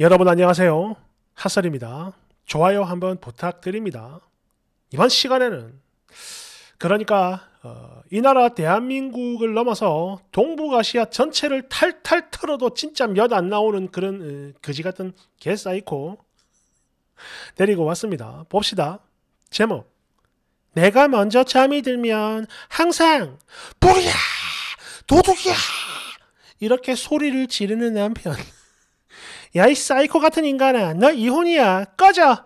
여러분 안녕하세요. 핫설입니다 좋아요 한번 부탁드립니다. 이번 시간에는 그러니까 어, 이 나라 대한민국을 넘어서 동북아시아 전체를 탈탈 털어도 진짜 몇 안 나오는 그런 어, 거지 같은 개사이코 데리고 왔습니다. 봅시다. 제목 내가 먼저 잠이 들면 항상 뿌리야 도둑이야 이렇게 소리를 지르는 남편 야이 사이코 같은 인간아 너 이혼이야 꺼져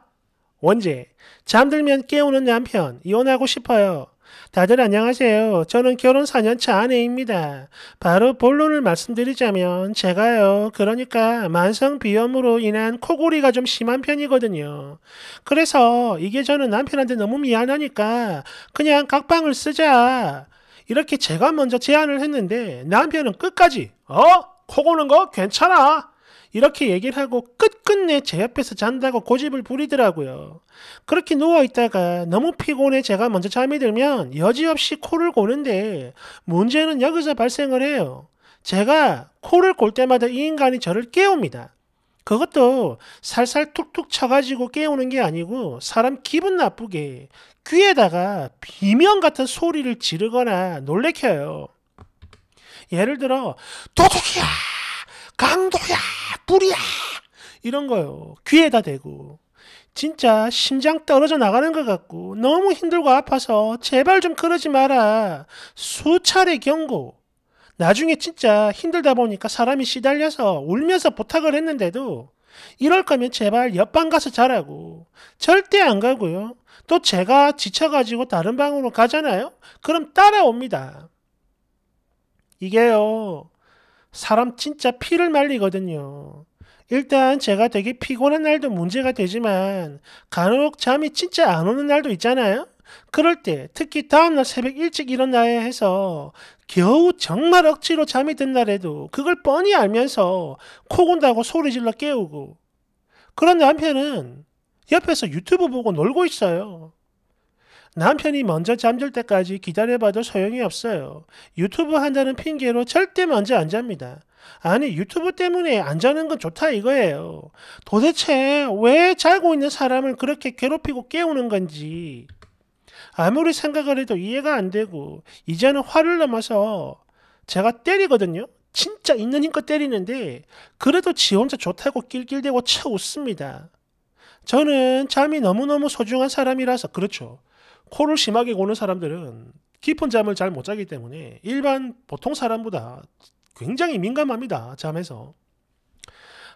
원제 잠들면 깨우는 남편 이혼하고 싶어요 다들 안녕하세요. 저는 결혼 4년차 아내입니다. 바로 본론을 말씀드리자면 제가요. 그러니까 만성 비염으로 인한 코골이가 좀 심한 편이거든요. 그래서 이게 저는 남편한테 너무 미안하니까 그냥 각방을 쓰자. 이렇게 제가 먼저 제안을 했는데 남편은 끝까지 어? 코 고는 거 괜찮아. 이렇게 얘기를 하고 끝끝내 제 옆에서 잔다고 고집을 부리더라고요. 그렇게 누워있다가 너무 피곤해 제가 먼저 잠이 들면 여지없이 코를 고는데 문제는 여기서 발생을 해요. 제가 코를 골 때마다 이 인간이 저를 깨웁니다. 그것도 살살 툭툭 쳐가지고 깨우는 게 아니고 사람 기분 나쁘게 귀에다가 비명 같은 소리를 지르거나 놀래켜요. 예를 들어 도둑이야! 강도야, 불이야! 이런 거요. 귀에다 대고. 진짜 심장 떨어져 나가는 것 같고 너무 힘들고 아파서 제발 좀 그러지 마라. 수차례 경고. 나중에 진짜 힘들다 보니까 사람이 시달려서 울면서 부탁을 했는데도 이럴 거면 제발 옆방 가서 자라고. 절대 안 가고요. 또 제가 지쳐가지고 다른 방으로 가잖아요? 그럼 따라옵니다. 이게요. 사람 진짜 피를 말리거든요. 일단 제가 되게 피곤한 날도 문제가 되지만 간혹 잠이 진짜 안 오는 날도 있잖아요. 그럴 때 특히 다음날 새벽 일찍 일어나야 해서 겨우 정말 억지로 잠이 든 날에도 그걸 뻔히 알면서 코군다고 소리 질러 깨우고 그런 남편은 옆에서 유튜브 보고 놀고 있어요. 남편이 먼저 잠들 때까지 기다려봐도 소용이 없어요. 유튜브 한다는 핑계로 절대 먼저 안 잡니다. 아니 유튜브 때문에 안 자는 건 좋다 이거예요. 도대체 왜 자고 있는 사람을 그렇게 괴롭히고 깨우는 건지 아무리 생각을 해도 이해가 안 되고 이제는 화를 넘어서 제가 때리거든요. 진짜 있는 힘껏 때리는데 그래도 지 혼자 좋다고 낄낄대고 쳐 웃습니다. 저는 잠이 너무너무 소중한 사람이라서 그렇죠. 코를 심하게 고는 사람들은 깊은 잠을 잘 못 자기 때문에 일반 보통 사람보다 굉장히 민감합니다. 잠에서.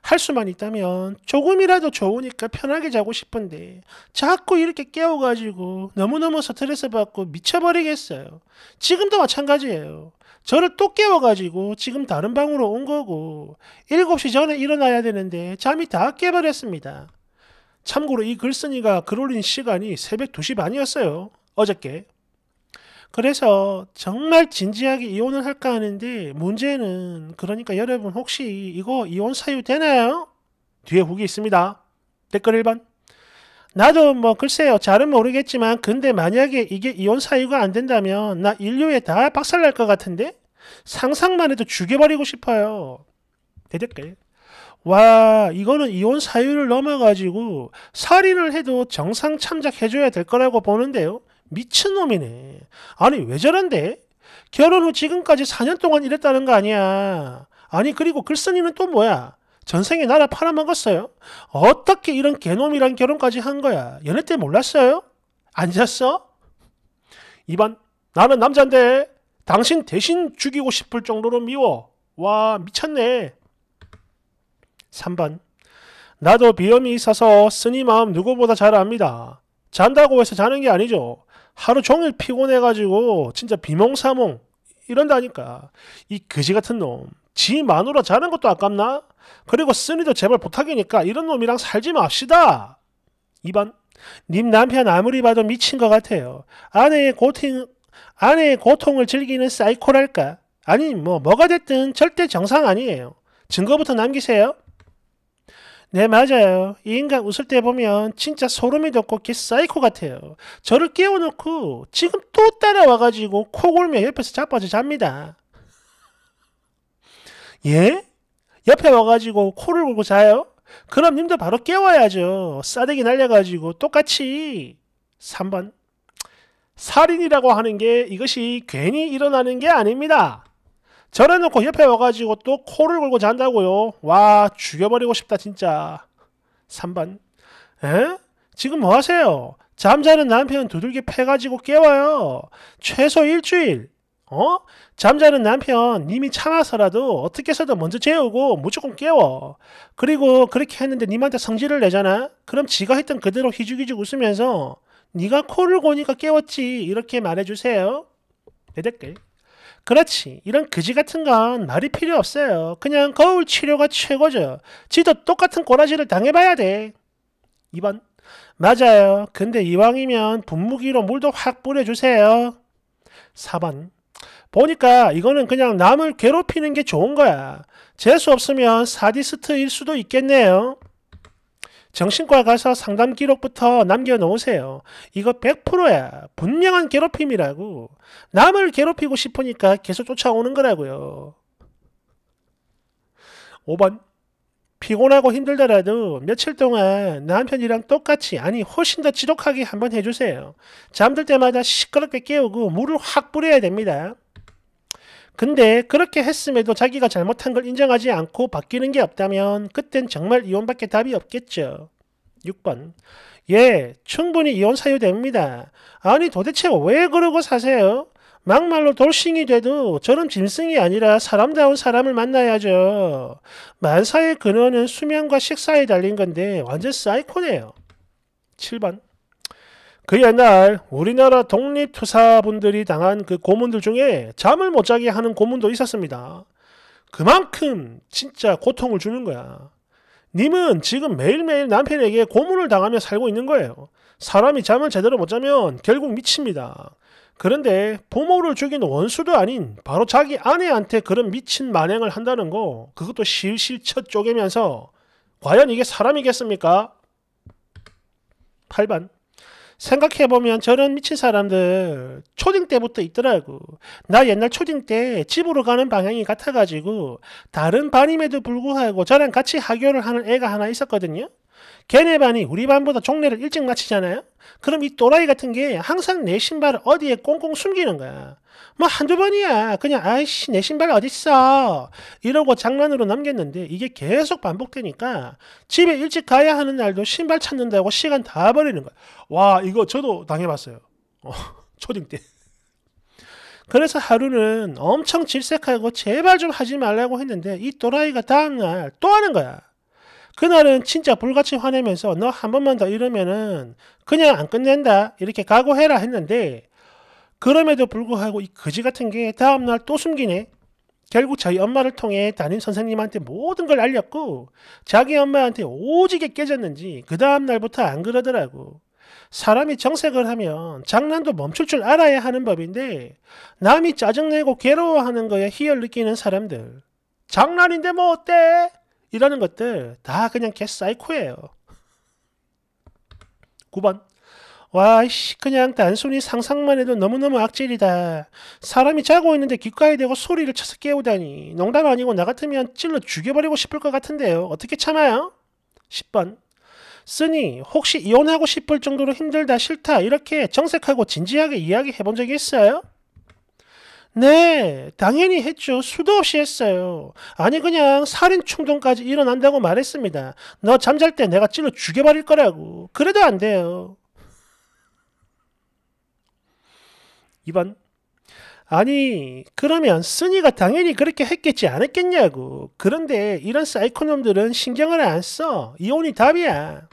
할 수만 있다면 조금이라도 좋으니까 편하게 자고 싶은데 자꾸 이렇게 깨워가지고 너무너무 스트레스 받고 미쳐버리겠어요. 지금도 마찬가지예요. 저를 또 깨워가지고 지금 다른 방으로 온 거고 7시 전에 일어나야 되는데 잠이 다 깨버렸습니다. 참고로 이 글쓴이가 글 올린 시간이 새벽 2시 반이었어요. 어저께. 그래서 정말 진지하게 이혼을 할까 하는데 문제는 그러니까 여러분 혹시 이거 이혼 사유 되나요? 뒤에 후기 있습니다. 댓글 1번. 나도 뭐 글쎄요 잘은 모르겠지만 근데 만약에 이게 이혼 사유가 안 된다면 나 인류에 다 박살날 것 같은데? 상상만 해도 죽여버리고 싶어요. 대댓글. 와 이거는 이혼 사유를 넘어가지고 살인을 해도 정상 참작해줘야 될 거라고 보는데요. 미친놈이네. 아니 왜 저런데? 결혼 후 지금까지 4년 동안 일했다는 거 아니야. 아니 그리고 글쓴이는 또 뭐야? 전생에 나라 팔아먹었어요? 어떻게 이런 개놈이랑 결혼까지 한 거야? 연애 때 몰랐어요? 안 잤어? 2번 나는 남잔데 당신 대신 죽이고 싶을 정도로 미워. 와 미쳤네. 3번 나도 비염이 있어서 스님 마음 누구보다 잘 압니다. 잔다고 해서 자는 게 아니죠. 하루 종일 피곤해가지고 진짜 비몽사몽 이런다니까. 이 그지 같은 놈. 지 마누라 자는 것도 아깝나? 그리고 쓰니도 제발 부탁이니까 이런 놈이랑 살지 맙시다. 2번. 님 남편 아무리 봐도 미친 것 같아요. 아내의 고팅, 아내의 고통을 즐기는 사이코랄까? 아니, 뭐, 뭐가 됐든 절대 정상 아니에요. 증거부터 남기세요. 네, 맞아요. 이 인간 웃을 때 보면 진짜 소름이 돋고 개 사이코 같아요. 저를 깨워놓고 지금 또 따라와가지고 코 골며 옆에서 자빠져 잡니다. 예? 옆에 와가지고 코를 골고 자요? 그럼 님도 바로 깨워야죠. 싸대기 날려가지고 똑같이 3번 살인이라고 하는 게 이것이 괜히 일어나는 게 아닙니다. 전해놓고 옆에 와가지고 또 코를 걸고 잔다고요. 와 죽여버리고 싶다 진짜. 3번 에? 지금 뭐 하세요? 잠자는 남편 두들겨 패가지고 깨워요. 최소 일주일. 어? 잠자는 남편 님이 참아서라도 어떻게 해서든 먼저 재우고 무조건 깨워. 그리고 그렇게 했는데 님한테 성질을 내잖아? 그럼 지가 했던 그대로 희죽희죽 웃으면서 네가 코를 고니까 깨웠지 이렇게 말해주세요. 내 댓글. 그렇지. 이런 그지 같은 건 말이 필요 없어요. 그냥 거울 치료가 최고죠. 지도 똑같은 꼬라지를 당해봐야 돼. 2번. 맞아요. 근데 이왕이면 분무기로 물도 확 뿌려주세요. 4번. 보니까 이거는 그냥 남을 괴롭히는 게 좋은 거야. 재수 없으면 사디스트일 수도 있겠네요. 정신과 가서 상담 기록부터 남겨놓으세요. 이거 100%야. 분명한 괴롭힘이라고. 남을 괴롭히고 싶으니까 계속 쫓아오는 거라고요. 5번. 피곤하고 힘들더라도 며칠 동안 남편이랑 똑같이 아니 훨씬 더 지독하게 한번 해주세요. 잠들 때마다 시끄럽게 깨우고 물을 확 뿌려야 됩니다. 근데 그렇게 했음에도 자기가 잘못한 걸 인정하지 않고 바뀌는 게 없다면 그땐 정말 이혼밖에 답이 없겠죠. 6번 예, 충분히 이혼 사유됩니다. 아니 도대체 왜 그러고 사세요? 막말로 돌싱이 돼도 저는 짐승이 아니라 사람다운 사람을 만나야죠. 만사의 근원은 수면과 식사에 달린 건데 완전 사이코네요. 7번 그 옛날 우리나라 독립투사분들이 당한 그 고문들 중에 잠을 못 자게 하는 고문도 있었습니다. 그만큼 진짜 고통을 주는 거야. 님은 지금 매일매일 남편에게 고문을 당하며 살고 있는 거예요. 사람이 잠을 제대로 못 자면 결국 미칩니다. 그런데 부모를 죽인 원수도 아닌 바로 자기 아내한테 그런 미친 만행을 한다는 거 그것도 실실 쳐 쪼개면서 과연 이게 사람이겠습니까? 8번 생각해보면 저런 미친 사람들 초딩 때부터 있더라고. 나 옛날 초딩 때 집으로 가는 방향이 같아가지고 다른 반임에도 불구하고 저랑 같이 학교를 하는 애가 하나 있었거든요. 걔네 반이 우리 반보다 종례를 일찍 마치잖아요? 그럼 이 또라이 같은 게 항상 내 신발을 어디에 꽁꽁 숨기는 거야. 뭐 한두 번이야. 그냥 아이씨 내 신발 어딨어. 이러고 장난으로 넘겼는데 이게 계속 반복되니까 집에 일찍 가야 하는 날도 신발 찾는다고 시간 다 버리는 거야. 와 이거 저도 당해봤어요. 어, 초딩 때. 그래서 하루는 엄청 질색하고 제발 좀 하지 말라고 했는데 이 또라이가 다음날 또 하는 거야. 그날은 진짜 불같이 화내면서 너 한 번만 더 이러면은 그냥 안 끝낸다 이렇게 각오해라 했는데 그럼에도 불구하고 이 거지 같은 게 다음날 또 숨기네. 결국 저희 엄마를 통해 담임 선생님한테 모든 걸 알렸고 자기 엄마한테 오지게 깨졌는지 그 다음날부터 안 그러더라고. 사람이 정색을 하면 장난도 멈출 줄 알아야 하는 법인데 남이 짜증내고 괴로워하는 거에 희열 느끼는 사람들. 장난인데 뭐 어때? 이러는 것들 다 그냥 개 사이코예요. 9번 와이씨 그냥 단순히 상상만 해도 너무너무 악질이다. 사람이 자고 있는데 귓가에 대고 소리를 쳐서 깨우다니 농담 아니고 나 같으면 찔러 죽여버리고 싶을 것 같은데요. 어떻게 참아요? 10번 쓰니 혹시 이혼하고 싶을 정도로 힘들다 싫다 이렇게 정색하고 진지하게 이야기해 본 적이 있어요? 네, 당연히 했죠. 수도 없이 했어요. 아니 그냥 살인 충동까지 일어난다고 말했습니다. 너 잠잘 때 내가 찔러 죽여버릴 거라고. 그래도 안 돼요. 2번 아니 그러면 쓰니가 당연히 그렇게 했겠지 않았겠냐고. 그런데 이런 사이코놈들은 신경을 안 써. 이혼이 답이야.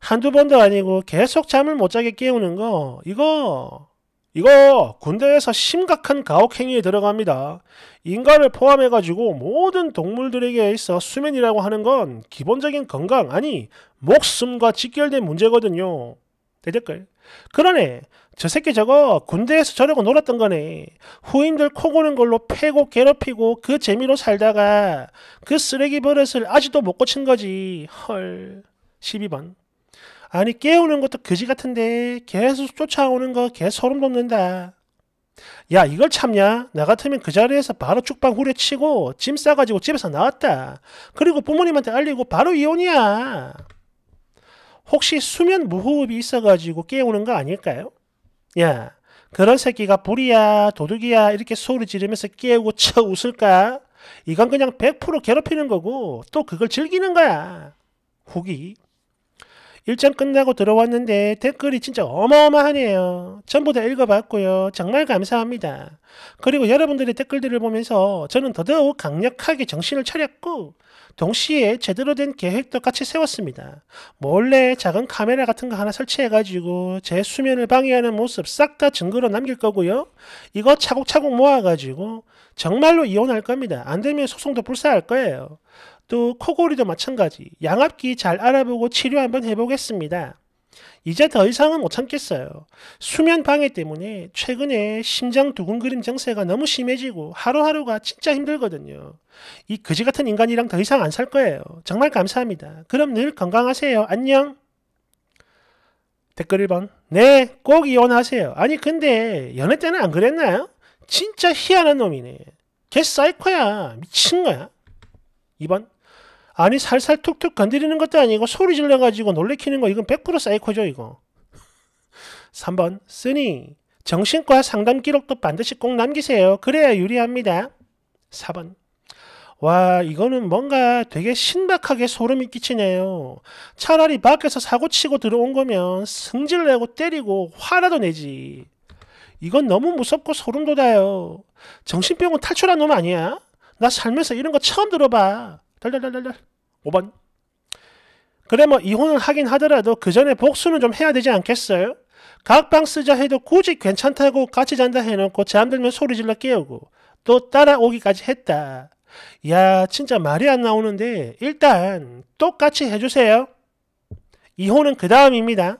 한두 번도 아니고 계속 잠을 못 자게 깨우는 거 이거 이거 군대에서 심각한 가혹행위에 들어갑니다. 인간을 포함해가지고 모든 동물들에게 있어 수면이라고 하는 건 기본적인 건강, 아니, 목숨과 직결된 문제거든요. 대댓글. 그러네. 저 새끼 저거 군대에서 저러고 놀았던 거네. 후임들 코 고는 걸로 패고 괴롭히고 그 재미로 살다가 그 쓰레기 버릇을 아직도 못 고친 거지. 헐. 12번. 아니 깨우는 것도 그지 같은데 계속 쫓아오는 거 계속 소름 돋는다. 야 이걸 참냐? 나 같으면 그 자리에서 바로 죽방 후려치고 짐 싸가지고 집에서 나왔다. 그리고 부모님한테 알리고 바로 이혼이야. 혹시 수면 무호흡이 있어가지고 깨우는 거 아닐까요? 야 그런 새끼가 불이야 도둑이야 이렇게 소리 지르면서 깨우고 쳐 웃을까? 이건 그냥 100% 괴롭히는 거고 또 그걸 즐기는 거야. 후기 일정 끝나고 들어왔는데 댓글이 진짜 어마어마하네요. 전부 다 읽어봤고요. 정말 감사합니다. 그리고 여러분들의 댓글들을 보면서 저는 더더욱 강력하게 정신을 차렸고 동시에 제대로 된 계획도 같이 세웠습니다. 몰래 작은 카메라 같은 거 하나 설치해가지고 제 수면을 방해하는 모습 싹 다 증거로 남길 거고요. 이거 차곡차곡 모아가지고 정말로 이혼할 겁니다. 안 되면 소송도 불사할 거예요. 또 코골이도 마찬가지. 양압기 잘 알아보고 치료 한번 해보겠습니다. 이제 더 이상은 못 참겠어요. 수면 방해 때문에 최근에 심장 두근거림 증세가 너무 심해지고 하루하루가 진짜 힘들거든요. 이 거지 같은 인간이랑 더 이상 안 살 거예요. 정말 감사합니다. 그럼 늘 건강하세요. 안녕. 댓글 1번. 네, 꼭 이혼하세요. 아니, 근데 연애 때는 안 그랬나요? 진짜 희한한 놈이네. 개 사이코야. 미친 거야. 2번. 아니 살살 툭툭 건드리는 것도 아니고 소리 질러가지고 놀래키는 거 이건 100% 사이코죠 이거. 3번 쓰니 정신과 상담 기록도 반드시 꼭 남기세요. 그래야 유리합니다. 4번 와 이거는 뭔가 되게 신박하게 소름이 끼치네요. 차라리 밖에서 사고치고 들어온 거면 승질내고 때리고 화라도 내지. 이건 너무 무섭고 소름 돋아요. 정신병원 탈출한 놈 아니야? 나 살면서 이런 거 처음 들어봐. 달달달달달 5번 그래 뭐 이혼을 하긴 하더라도 그 전에 복수는 좀 해야 되지 않겠어요? 각방 쓰자 해도 굳이 괜찮다고 같이 잔다 해놓고 잠들면 소리 질러 깨우고 또 따라오기까지 했다. 야 진짜 말이 안 나오는데 일단 똑같이 해주세요. 이혼은 그 다음입니다.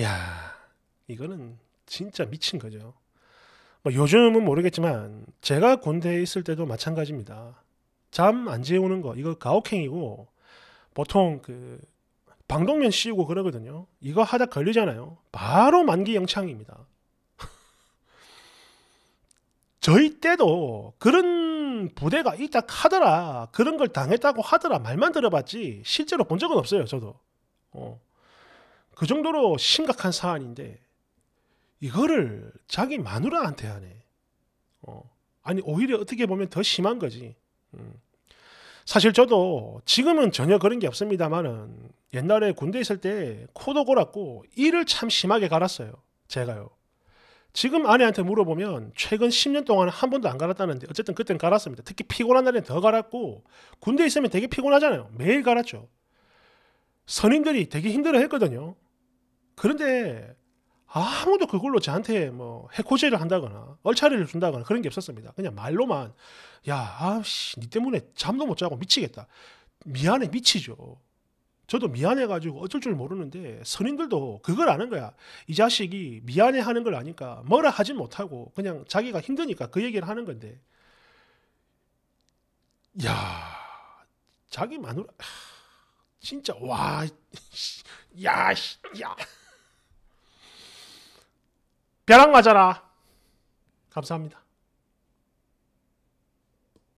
야 이거는 진짜 미친 거죠. 뭐 요즘은 모르겠지만 제가 군대에 있을 때도 마찬가지입니다. 잠 안 재우는 거 이거 가혹행위고 보통 그 방독면 씌우고 그러거든요. 이거 하다 걸리잖아요. 바로 만기 영창입니다. 저희 때도 그런 부대가 있다 하더라 그런 걸 당했다고 하더라 말만 들어봤지 실제로 본 적은 없어요 저도 어. 그 정도로 심각한 사안인데 이거를 자기 마누라한테 하네. 어. 아니 오히려 어떻게 보면 더 심한 거지. 음. 사실 저도 지금은 전혀 그런 게 없습니다만은 옛날에 군대 있을 때 코도 골았고 일을 참 심하게 갈았어요. 제가요. 지금 아내한테 물어보면 최근 10년 동안 한 번도 안 갈았다는데 어쨌든 그땐 갈았습니다. 특히 피곤한 날엔 더 갈았고 군대 있으면 되게 피곤하잖아요. 매일 갈았죠. 선임들이 되게 힘들어 했거든요. 그런데 아무도 그걸로 저한테 뭐 해코지를 한다거나 얼차리를 준다거나 그런 게 없었습니다. 그냥 말로만 야, 아씨, 니 때문에 잠도 못 자고 미치겠다. 미안해, 미치죠. 저도 미안해가지고 어쩔 줄 모르는데 선인들도 그걸 아는 거야. 이 자식이 미안해하는 걸 아니까 뭐라 하진 못하고 그냥 자기가 힘드니까 그 얘기를 하는 건데. 야, 자기 마누라 진짜 와, 야, 야. 벼랑 맞아라. 감사합니다.